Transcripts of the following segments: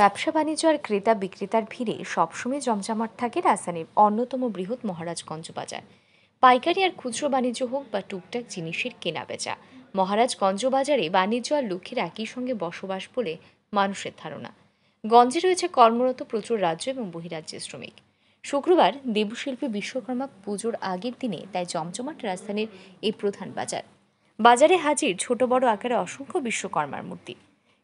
ব্যবসা বাণিজ্য আর ক্রেতা বিক্রেতার ভিড়ে সবসময় জমজমাট থাকে রাজধানীর অন্যতম বৃহৎ মহারাজগঞ্জ বাজার পাইকারি আর খুচরো বাণিজ্য হোক বা টুকটাক জিনিসের কেনা বেচা মহারাজগঞ্জ বাজারে বাণিজ্য আর লক্ষ্মীর একই সঙ্গে বসবাস বলে মানুষের ধারণা গঞ্জে রয়েছে কর্মরত প্রচুর রাজ্য এবং বহিরাজ্যের শ্রমিক শুক্রবার দেবশিল্পী বিশ্বকর্মা পুজোর আগের দিনে তাই জমজমাট রাজধানীর এই প্রধান বাজার বাজারে হাজির ছোট বড় আকারে অসংখ্য বিশ্বকর্মার মূর্তি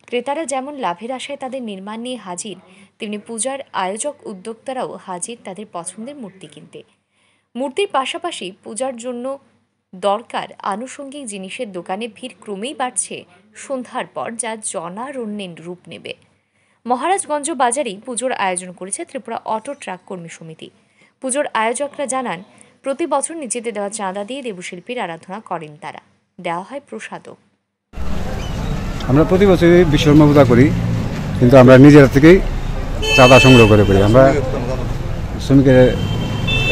ক্রেতারা যেমন লাভের আশায় তাদের নির্মাণ নিয়ে হাজির তেমনি পূজার আয়োজক উদ্যোক্তারাও হাজির তাদের পছন্দের মূর্তি কিনতে মূর্তির পাশাপাশি পূজার জন্য দরকার আনুষঙ্গিক জিনিসের দোকানে ভিড় ক্রমেই বাড়ছে সন্ধ্যার পর যা জনারণ্যের রূপ নেবে মহারাজগঞ্জ বাজারেই পুজোর আয়োজন করেছে ত্রিপুরা অটো ট্রাক কর্মী সমিতি পুজোর আয়োজকরা জানান প্রতি বছর নিজেদের দেওয়া চাঁদা দিয়ে দেবশিল্পীর আরাধনা করেন তারা দেওয়া হয় প্রসাদক আমরা প্রতি বছরই বিশ্বকর্মা পূজা করি কিন্তু আমরা নিজের থেকেই চাঁদা সংগ্রহ করে করি আমরা শ্রমিকের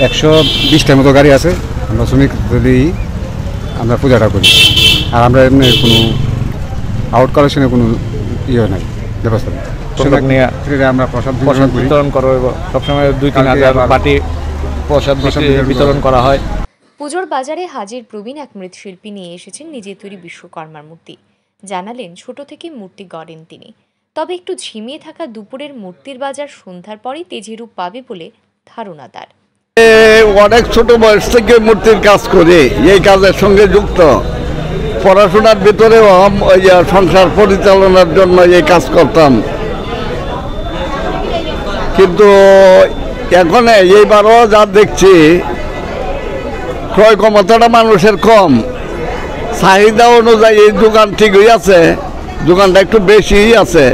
একশো বিশটার মতো গাড়ি আছে আমরা শ্রমিক দিয়েই আমরা পূজাটা করি আর আমরা এমনি কোনো আউট কালেকশনের কোনো ইয়ে নাই ব্যবস্থা নেই আমরা প্রসাদ বিতরণ সবসময় দুই তিন হাজার প্রসাদ বিতরণ করা হয় পুজোর বাজারে হাজির প্রবীণ এক মৃৎশিল্পী নিয়ে এসেছেন নিজের তৈরি বিশ্বকর্মার মূর্তি জানালেন ছোট থেকে মূর্তি গড়েন তিনি তবে একটু ঝিমিয়ে থাকা দুপুরের মূর্তির বাজার সন্ধ্যার পরই তেজিরূপ পাবে বলে ধারণা তার অনেক ছোট বয়স থেকে মূর্তির কাজ করে এই কাজের সঙ্গে যুক্ত পড়াশোনার ভিতরে সংসার পরিচালনার জন্য এই কাজ করতাম কিন্তু এখন এইবারও যা দেখছি ক্রয় ক্ষমতাটা মানুষের কম চাহিদা অনুযায়ী এই দোকান ঠিকই আছে দোকানটা একটু বেশিই আছে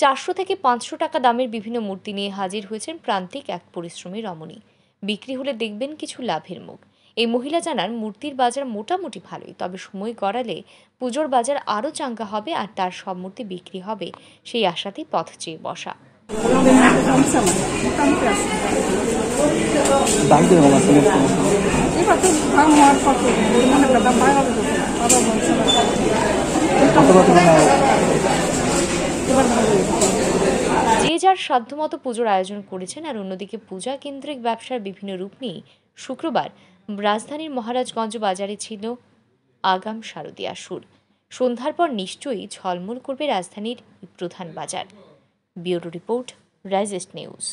চারশো থেকে পাঁচশো টাকা দামের বিভিন্ন মূর্তি নিয়ে হাজির হয়েছেন প্রান্তিক এক পরিশ্রমী রমণী বিক্রি হলে দেখবেন কিছু লাভের মুখ এই মহিলা জানার মূর্তির বাজার মোটামুটি ভালোই তবে সময় গড়ালে পুজোর বাজার আরও চাঙ্গা হবে আর তার সব মূর্তি বিক্রি হবে সেই আশাতেই পথ চেয়ে বসা যে যার সাধ্যমতো পুজোর আয়োজন করেছেন আর অন্যদিকে পূজা কেন্দ্রিক ব্যবসার বিভিন্ন রূপ নিয়ে শুক্রবার রাজধানীর মহারাজগঞ্জ বাজারে ছিল আগাম শারদীয়া সুর সন্ধ্যার পর নিশ্চয়ই ঝলমল করবে রাজধানীর প্রধান বাজার ব্যুরো রিপোর্ট রাইজেস্ট নিউজ